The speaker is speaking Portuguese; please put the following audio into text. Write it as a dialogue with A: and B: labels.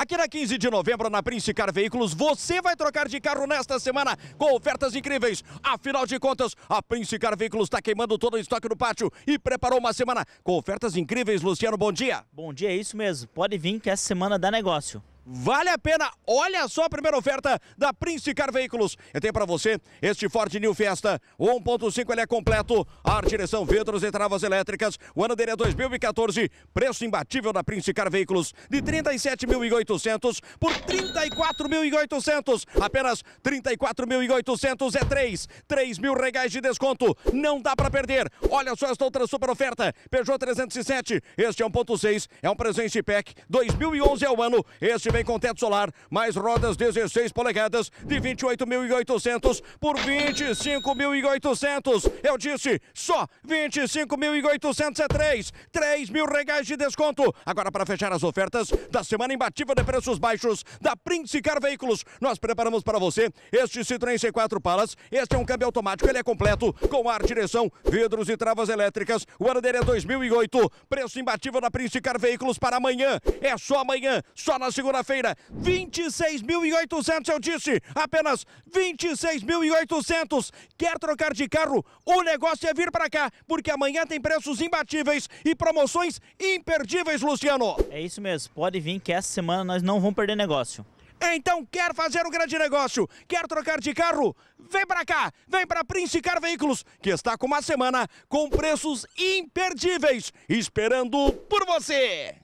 A: Aqui na 15 de novembro, na Prince Car Veículos, você vai trocar de carro nesta semana com ofertas incríveis. Afinal de contas, a Prince Car Veículos está queimando todo o estoque no pátio e preparou uma semana com ofertas incríveis. Luciano, bom dia.
B: Bom dia, é isso mesmo. Pode vir que essa semana dá
A: negócio. Vale a pena. Olha só a primeira oferta da Prince Car Veículos. Eu tenho para você este Ford New Fiesta 1.5, ele é completo. Ar, direção, vidros e travas elétricas. O ano dele é 2014. Preço imbatível da Prince Car Veículos de 37.800 por 34.800. Apenas 34.800 é 3. 3 mil reais de desconto. Não dá para perder. Olha só esta outra super oferta. Peugeot 307. Este é 1.6. É um presente pack 2011 é o ano. Este vem também com teto solar, mais rodas 16 polegadas de 28.800 por 25.800. Eu disse, só 25.800 é 3, 3 mil reais de desconto. Agora, para fechar as ofertas da semana imbatível de preços baixos da Prince Car Veículos, nós preparamos para você este Citroën C4 Palas. Este é um câmbio automático, ele é completo, com ar, direção, vidros e travas elétricas. O ano dele é 2008. Preço imbatível da Prince Car Veículos para amanhã. É só amanhã, só na segunda feira 26.800, eu disse, apenas 26.800. Quer trocar de carro? O negócio é vir para cá, porque amanhã tem preços imbatíveis e promoções imperdíveis, Luciano.
B: É isso mesmo, pode vir que essa semana
A: nós não vamos perder negócio. Então quer fazer um grande negócio? Quer trocar de carro? Vem para cá, vem para Prince Car Veículos, que está com uma semana com preços imperdíveis, esperando por você.